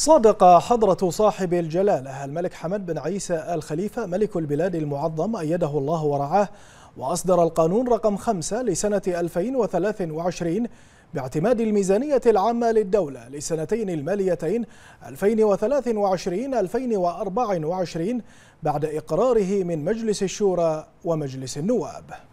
صادق حضرة صاحب الجلالة الملك حمد بن عيسى الخليفة ملك البلاد المعظم أيده الله ورعاه وأصدر القانون رقم خمسة لسنة 2023 باعتماد الميزانية العامة للدولة للسنتين الماليتين 2023-2024 بعد إقراره من مجلس الشورى ومجلس النواب